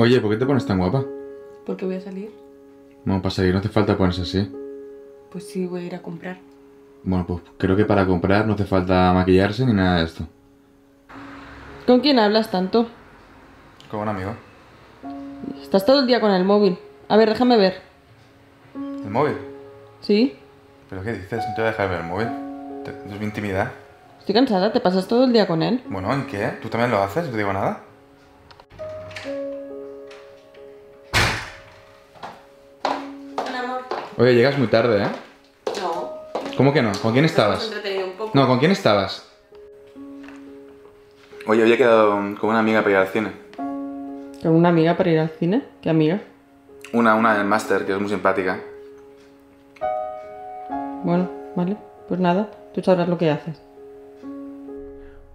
Oye, ¿por qué te pones tan guapa? Porque voy a salir. Bueno, para salir no hace falta ponerse así. Pues sí, voy a ir a comprar. Bueno, pues creo que para comprar no hace falta maquillarse ni nada de esto. ¿Con quién hablas tanto? Con un amigo. Estás todo el día con el móvil. A ver, déjame ver. ¿El móvil? ¿Sí? ¿Pero qué dices? No te voy a dejar ver el móvil. Es mi intimidad. Estoy cansada, te pasas todo el día con él. Bueno, ¿en qué? ¿Tú también lo haces? No digo nada. Oye, llegas muy tarde, ¿eh? No. ¿Cómo que no? ¿Con quién estabas? No, ¿con quién estabas? Oye, había quedado con una amiga para ir al cine. ¿Con una amiga para ir al cine? ¿Qué amiga? Una, una del máster, que es muy simpática. Bueno, vale. Pues nada, tú sabrás lo que haces.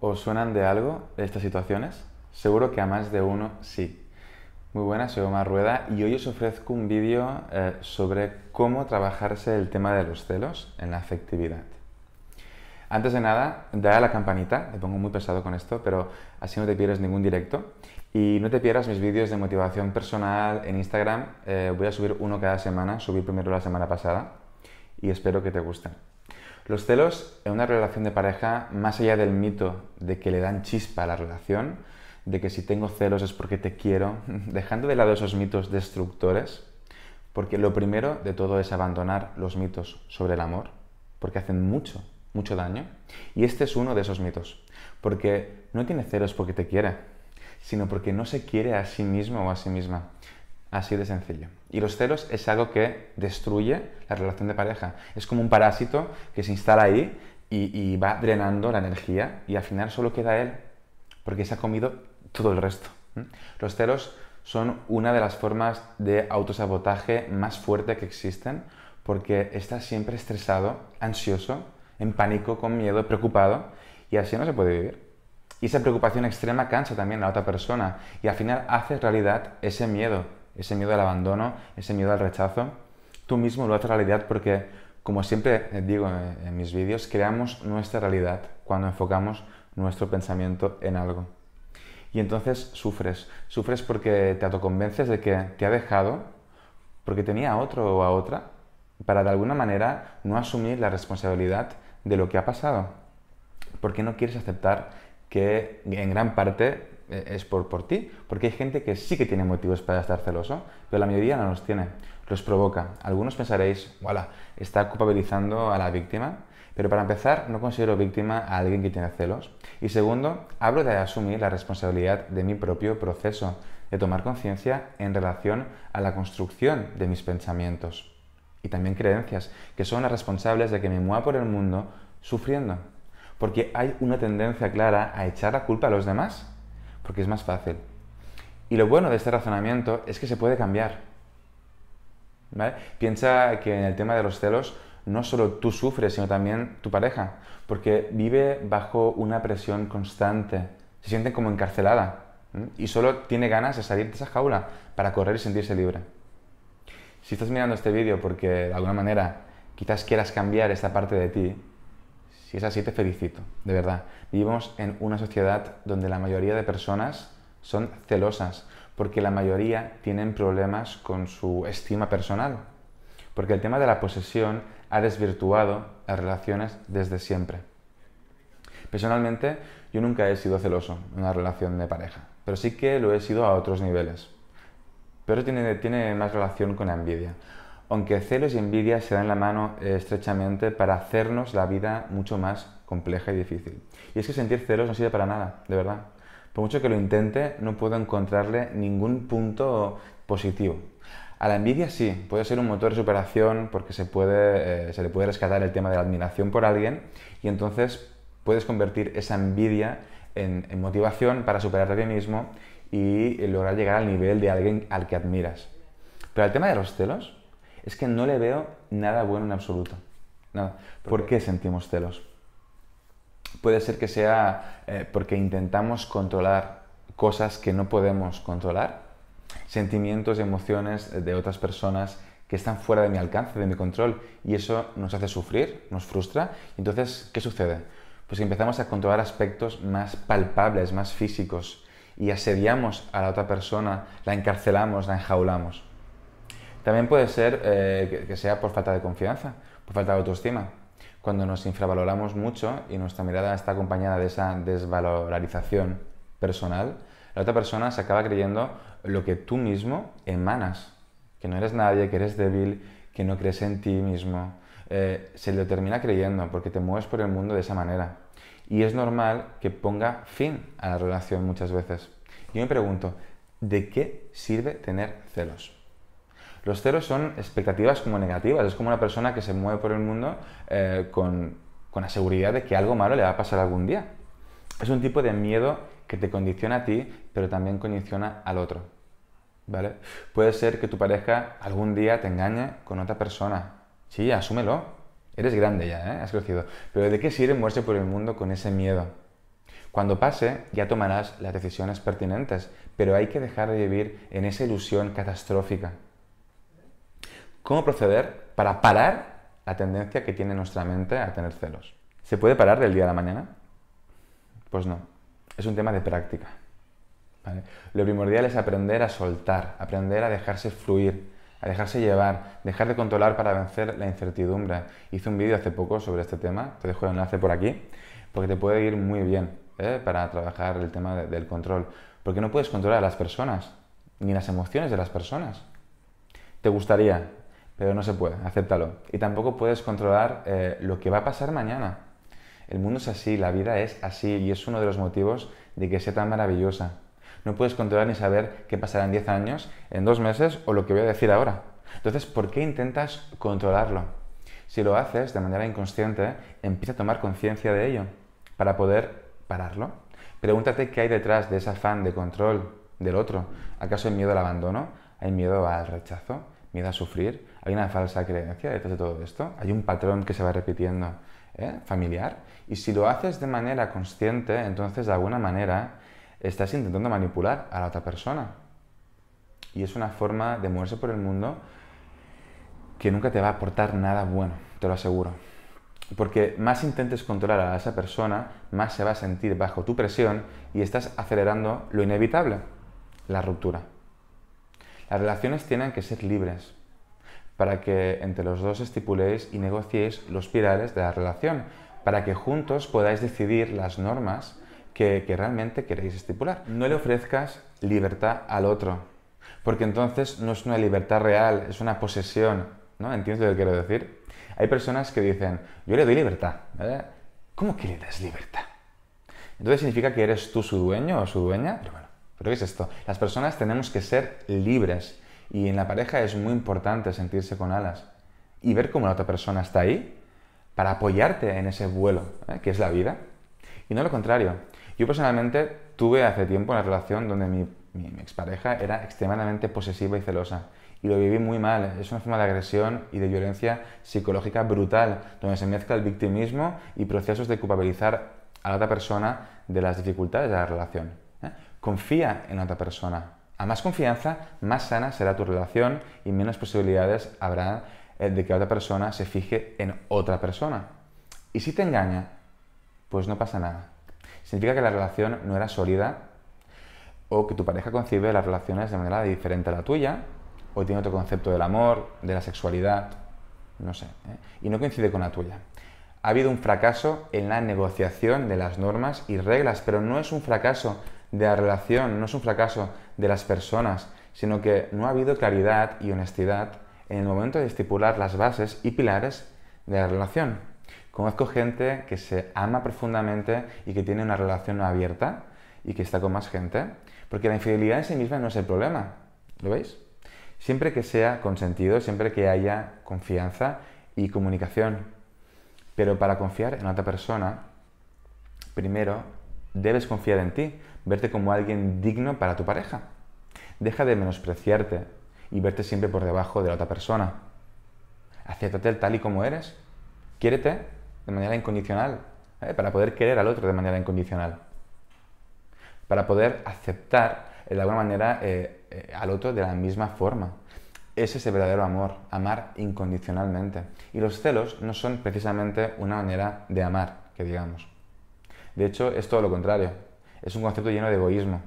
¿Os suenan de algo estas situaciones? Seguro que a más de uno sí. Muy buenas, soy Omar Rueda y hoy os ofrezco un vídeo eh, sobre cómo trabajarse el tema de los celos en la afectividad. Antes de nada, dale a la campanita, te pongo muy pesado con esto, pero así no te pierdes ningún directo. Y no te pierdas mis vídeos de motivación personal en Instagram, eh, voy a subir uno cada semana, subí primero la semana pasada y espero que te gusten. Los celos en una relación de pareja, más allá del mito de que le dan chispa a la relación, de que si tengo celos es porque te quiero, dejando de lado esos mitos destructores, porque lo primero de todo es abandonar los mitos sobre el amor, porque hacen mucho, mucho daño, y este es uno de esos mitos, porque no tiene celos porque te quiere, sino porque no se quiere a sí mismo o a sí misma. Así de sencillo. Y los celos es algo que destruye la relación de pareja. Es como un parásito que se instala ahí y, va drenando la energía y al final solo queda él, porque se ha comido todo el resto. Los celos son una de las formas de autosabotaje más fuerte que existen porque estás siempre estresado, ansioso, en pánico, con miedo, preocupado y así no se puede vivir. Y esa preocupación extrema cansa también a la otra persona y al final haces realidad ese miedo, ese miedo al abandono, ese miedo al rechazo. Tú mismo lo haces realidad porque, como siempre digo en mis vídeos, creamos nuestra realidad cuando enfocamos nuestro pensamiento en algo. Y entonces sufres, sufres porque te autoconvences de que te ha dejado, porque tenía a otro o a otra, para de alguna manera no asumir la responsabilidad de lo que ha pasado. Porque no quieres aceptar que en gran parte eh, es por, por ti, porque hay gente que sí que tiene motivos para estar celoso, pero la mayoría no los tiene los provoca. Algunos pensaréis, voilà, está culpabilizando a la víctima, pero para empezar, no considero víctima a alguien que tiene celos. Y segundo, hablo de asumir la responsabilidad de mi propio proceso, de tomar conciencia en relación a la construcción de mis pensamientos y también creencias, que son las responsables de que me mueva por el mundo sufriendo. Porque hay una tendencia clara a echar la culpa a los demás, porque es más fácil. Y lo bueno de este razonamiento es que se puede cambiar Piensa que en el tema de los celos no solo tú sufres, sino también tu pareja, porque vive bajo una presión constante, se siente como encarcelada y solo tiene ganas de salir de esa jaula para correr y sentirse libre. Si estás mirando este vídeo porque de alguna manera quizás quieras cambiar esta parte de ti, si es así te felicito, de verdad. Vivimos en una sociedad donde la mayoría de personas son celosas, porque la mayoría tienen problemas con su estima personal, porque el tema de la posesión ha desvirtuado las relaciones desde siempre. Personalmente, yo nunca he sido celoso en una relación de pareja, pero sí que lo he sido a otros niveles. Pero tiene, tiene más relación con la envidia. Aunque celos y envidia se dan la mano eh, estrechamente para hacernos la vida mucho más compleja y difícil. Y es que sentir celos no sirve para nada, de verdad por mucho que lo intente, no puedo encontrarle ningún punto positivo. A la envidia sí, puede ser un motor de superación porque se, puede, eh, se le puede rescatar el tema de la admiración por alguien y entonces puedes convertir esa envidia en, motivación para superarte a ti mismo y eh, lograr llegar al nivel de alguien al que admiras. Pero el tema de los celos es que no le veo nada bueno en absoluto. ¿Por qué sentimos celos? puede ser que sea eh, porque intentamos controlar cosas que no podemos controlar, sentimientos, y emociones de otras personas que están fuera de mi alcance, de mi control, y eso nos hace sufrir, nos frustra. Entonces, ¿qué sucede? Pues empezamos a controlar aspectos más palpables, más físicos, y asediamos a la otra persona, la encarcelamos, la enjaulamos. También puede ser eh, que sea por falta de confianza, por falta de autoestima cuando nos infravaloramos mucho y nuestra mirada está acompañada de esa desvalorización personal, la otra persona se acaba creyendo lo que tú mismo emanas, que no eres nadie, que eres débil, que no crees en ti mismo. Eh, se lo termina creyendo porque te mueves por el mundo de esa manera. Y es normal que ponga fin a la relación muchas veces. Yo me pregunto, ¿de qué sirve tener celos? Los ceros son expectativas como negativas, es como una persona que se mueve por el mundo eh, con, la seguridad de que algo malo le va a pasar algún día. Es un tipo de miedo que te condiciona a ti, pero también condiciona al otro. ¿Vale? Puede ser que tu pareja algún día te engañe con otra persona. Sí, asúmelo. Eres grande ya, ¿eh? has crecido. Pero ¿de qué sirve moverse por el mundo con ese miedo? Cuando pase, ya tomarás las decisiones pertinentes, pero hay que dejar de vivir en esa ilusión catastrófica cómo proceder para parar la tendencia que tiene nuestra mente a tener celos. ¿Se puede parar del día a la mañana? Pues no. Es un tema de práctica. Lo primordial es aprender a soltar, aprender a dejarse fluir, a dejarse llevar, dejar de controlar para vencer la incertidumbre. Hice un vídeo hace poco sobre este tema, te dejo el enlace por aquí, porque te puede ir muy bien ¿eh? para trabajar el tema del control. Porque no puedes controlar a las personas, ni las emociones de las personas. ¿Te gustaría pero no se puede, acéptalo. Y tampoco puedes controlar eh, lo que va a pasar mañana. El mundo es así, la vida es así y es uno de los motivos de que sea tan maravillosa. No puedes controlar ni saber qué pasará en 10 años, en 2 meses o lo que voy a decir ahora. Entonces, ¿por qué intentas controlarlo? Si lo haces de manera inconsciente, empieza a tomar conciencia de ello para poder pararlo. Pregúntate qué hay detrás de ese afán de control del otro. ¿Acaso hay miedo al abandono? ¿Hay miedo al rechazo? a sufrir, hay una falsa creencia detrás de todo esto, hay un patrón que se va repitiendo ¿eh? familiar, y si lo haces de manera consciente, entonces de alguna manera estás intentando manipular a la otra persona. Y es una forma de moverse por el mundo que nunca te va a aportar nada bueno, te lo aseguro. Porque más intentes controlar a esa persona, más se va a sentir bajo tu presión y estás acelerando lo inevitable, la ruptura. Las relaciones tienen que ser libres para que entre los dos estipuléis y negociéis los pilares de la relación, para que juntos podáis decidir las normas que, realmente queréis estipular. No le ofrezcas libertad al otro, porque entonces no es una libertad real, es una posesión. ¿no? ¿Entiendes lo que quiero decir? Hay personas que dicen, yo le doy libertad. ¿Cómo que le das libertad? Entonces significa que eres tú su dueño o su dueña. Pero esto? Las personas tenemos que ser libres y en la pareja es muy importante sentirse con alas y ver cómo la otra persona está ahí para apoyarte en ese vuelo, ¿eh? que es la vida. Y no lo contrario. Yo personalmente tuve hace tiempo una relación donde mi, mi, mi expareja era extremadamente posesiva y celosa y lo viví muy mal. Es una forma de agresión y de violencia psicológica brutal, donde se mezcla el victimismo y procesos de culpabilizar a la otra persona de las dificultades de la relación. ¿eh? Confía en otra persona. A más confianza, más sana será tu relación y menos posibilidades habrá eh, de que otra persona se fije en otra persona. Y si te engaña, pues no pasa nada. Significa que la relación no era sólida o que tu pareja concibe las relaciones de manera diferente a la tuya o tiene otro concepto del amor, de la sexualidad, no sé, ¿eh? y no coincide con la tuya. Ha habido un fracaso en la negociación de las normas y reglas, pero no es un fracaso de la relación, no es un fracaso de las personas, sino que no ha habido claridad y honestidad en el momento de estipular las bases y pilares de la relación. Conozco gente que se ama profundamente y que tiene una relación abierta y que está con más gente, porque la infidelidad en sí misma no es el problema, ¿lo veis? Siempre que sea consentido, siempre que haya confianza y comunicación. Pero para confiar en otra persona, primero debes confiar en ti, verte como alguien digno para tu pareja. Deja de menospreciarte y verte siempre por debajo de la otra persona. Acéptate tal y como eres. Quiérete de manera incondicional, ¿eh? para poder querer al otro de manera incondicional. Para poder aceptar eh, de alguna manera eh, al otro de la misma forma. Ese es el verdadero amor, amar incondicionalmente. Y los celos no son precisamente una manera de amar, que digamos. De hecho, es todo lo contrario es un concepto lleno de egoísmo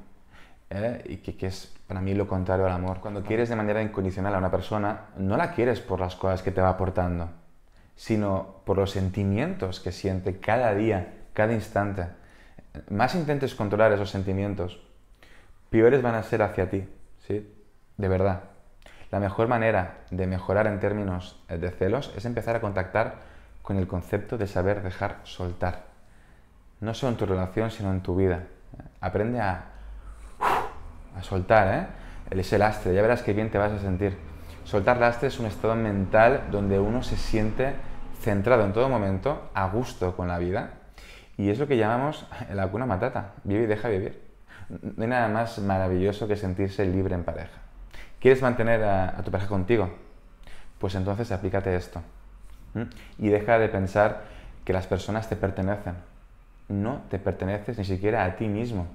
¿eh? y que, que, es para mí lo contrario al amor. Cuando quieres de manera incondicional a una persona, no la quieres por las cosas que te va aportando, sino por los sentimientos que siente cada día, cada instante. Más intentes controlar esos sentimientos, peores van a ser hacia ti, ¿sí? De verdad. La mejor manera de mejorar en términos eh, de celos es empezar a contactar con el concepto de saber dejar soltar. No solo en tu relación, sino en tu vida. Aprende a, a soltar, ¿eh? Ese lastre, ya verás qué bien te vas a sentir. Soltar lastre es un estado mental donde uno se siente centrado en todo momento, a gusto con la vida, y es lo que llamamos la cuna matata, vive y deja vivir. No hay nada más maravilloso que sentirse libre en pareja. ¿Quieres mantener a, tu pareja contigo? Pues entonces aplícate esto. Y deja de pensar que las personas te pertenecen no te perteneces ni siquiera a ti mismo.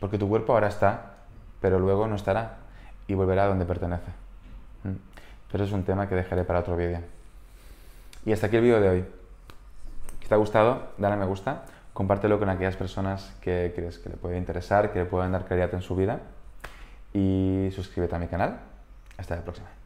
Porque tu cuerpo ahora está, pero luego no estará y volverá a donde pertenece. Mm. Pero es un tema que dejaré para otro vídeo. Y hasta aquí el vídeo de hoy. Si te ha gustado, dale a me gusta, compártelo con aquellas personas que crees que le puede interesar, que le puedan dar claridad en su vida y suscríbete a mi canal. Hasta la próxima.